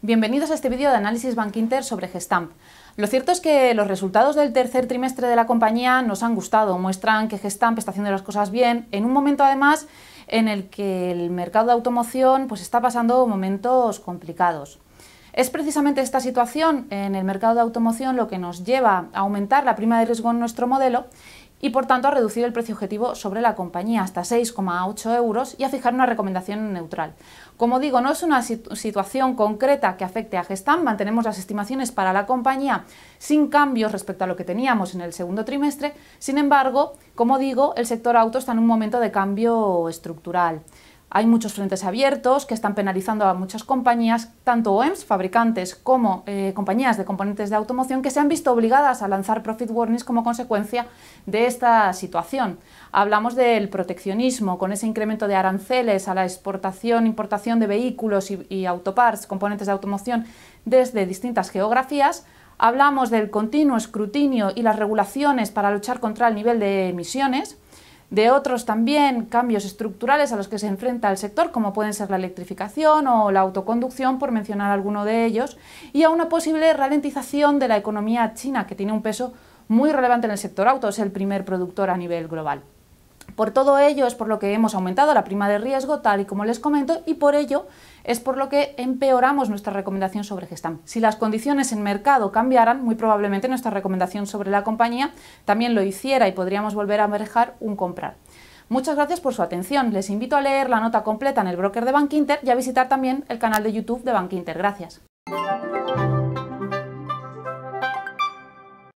Bienvenidos a este vídeo de análisis Bankinter sobre Gestamp. Lo cierto es que los resultados del tercer trimestre de la compañía nos han gustado, muestran que Gestamp está haciendo las cosas bien, en un momento además en el que el mercado de automoción pues está pasando momentos complicados. Es precisamente esta situación en el mercado de automoción lo que nos lleva a aumentar la prima de riesgo en nuestro modelo y por tanto a reducir el precio objetivo sobre la compañía hasta 6,8 euros y a fijar una recomendación neutral. Como digo, no es una situación concreta que afecte a Gestam, mantenemos las estimaciones para la compañía sin cambios respecto a lo que teníamos en el segundo trimestre, sin embargo, como digo, el sector auto está en un momento de cambio estructural. Hay muchos frentes abiertos que están penalizando a muchas compañías, tanto OEMs, fabricantes, como eh, compañías de componentes de automoción, que se han visto obligadas a lanzar profit warnings como consecuencia de esta situación. Hablamos del proteccionismo, con ese incremento de aranceles a la exportación, importación de vehículos y, y autoparts, componentes de automoción, desde distintas geografías. Hablamos del continuo escrutinio y las regulaciones para luchar contra el nivel de emisiones de otros también cambios estructurales a los que se enfrenta el sector, como pueden ser la electrificación o la autoconducción, por mencionar alguno de ellos, y a una posible ralentización de la economía china, que tiene un peso muy relevante en el sector auto, es el primer productor a nivel global. Por todo ello es por lo que hemos aumentado la prima de riesgo, tal y como les comento, y por ello es por lo que empeoramos nuestra recomendación sobre Gestam. Si las condiciones en mercado cambiaran, muy probablemente nuestra recomendación sobre la compañía también lo hiciera y podríamos volver a manejar un comprar. Muchas gracias por su atención. Les invito a leer la nota completa en el broker de Bankinter y a visitar también el canal de YouTube de Bankinter. Gracias.